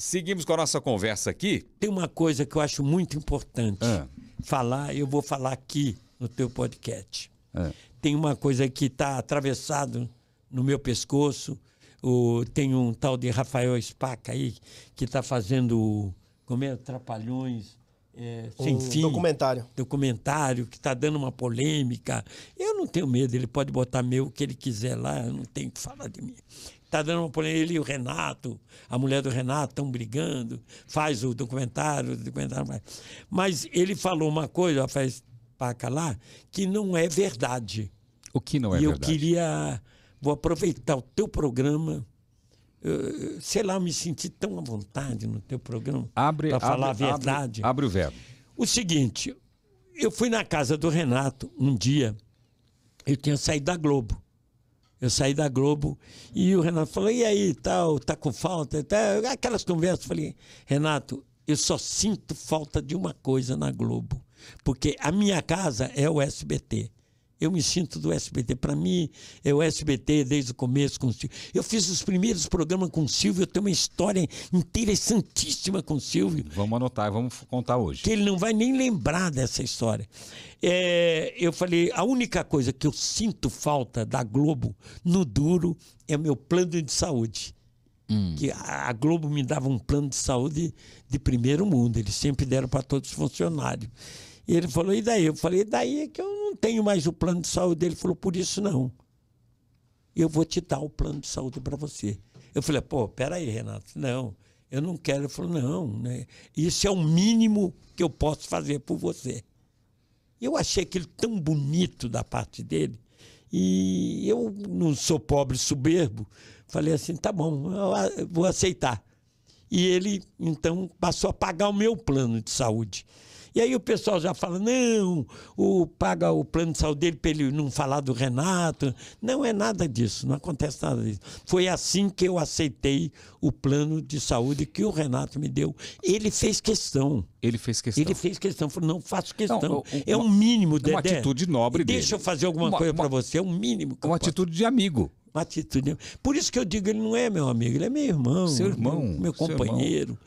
Seguimos com a nossa conversa aqui. Tem uma coisa que eu acho muito importante ah. falar, eu vou falar aqui no teu podcast. É. Tem uma coisa que está atravessado no meu pescoço. O, tem um tal de Rafael Spaca aí que está fazendo como é, trapalhões é, sem um fim. Documentário. Documentário que está dando uma polêmica. Eu não tenho medo, ele pode botar meu o que ele quiser lá, eu não tenho que falar de mim. Tá dando um Ele e o Renato, a mulher do Renato, estão brigando, faz o documentário, o documentário. Mas ele falou uma coisa, faz paca lá, que não é verdade. O que não é e verdade? E eu queria. Vou aproveitar o teu programa. Eu, sei lá, me senti tão à vontade no teu programa. Abre, Para falar abre, a verdade. Abre, abre o verbo. O seguinte, eu fui na casa do Renato um dia. Eu tinha saído da Globo. Eu saí da Globo e o Renato falou: e aí, tal, tá, com falta? Tá, aquelas conversas. eu Falei: Renato, eu só sinto falta de uma coisa na Globo, porque a minha casa é o SBT. Eu me sinto do SBT. Para mim, é o SBT desde o começo com o Silvio. Eu fiz os primeiros programas com o Silvio, eu tenho uma história interessantíssima com o Silvio. Vamos anotar, vamos contar hoje. Que ele não vai nem lembrar dessa história. É, eu falei, a única coisa que eu sinto falta da Globo no duro é o meu plano de saúde. Hum. Que a Globo me dava um plano de saúde de primeiro mundo, eles sempre deram para todos os funcionários. E ele falou, e daí? Eu falei, e daí é que eu não tenho mais o plano de saúde. Ele falou, por isso não. Eu vou te dar o plano de saúde para você. Eu falei, pô, peraí, Renato, não, eu não quero. Ele falou, não, né? isso é o mínimo que eu posso fazer por você. Eu achei aquilo tão bonito da parte dele. E eu não sou pobre soberbo. Falei assim, tá bom, eu vou aceitar. E ele, então, passou a pagar o meu plano de saúde. E aí o pessoal já fala: não, o, paga o plano de saúde dele para ele não falar do Renato. Não é nada disso, não acontece nada disso. Foi assim que eu aceitei o plano de saúde que o Renato me deu. Ele fez questão. Ele fez questão. Ele fez questão. Falou, não faço questão. Não, uma, é um mínimo, de Uma atitude nobre Deixa dele. eu fazer alguma uma, coisa para você. É um mínimo. uma atitude de amigo. Uma atitude. Por isso que eu digo, ele não é meu amigo. Ele é meu irmão. Seu irmão. Meu, meu companheiro.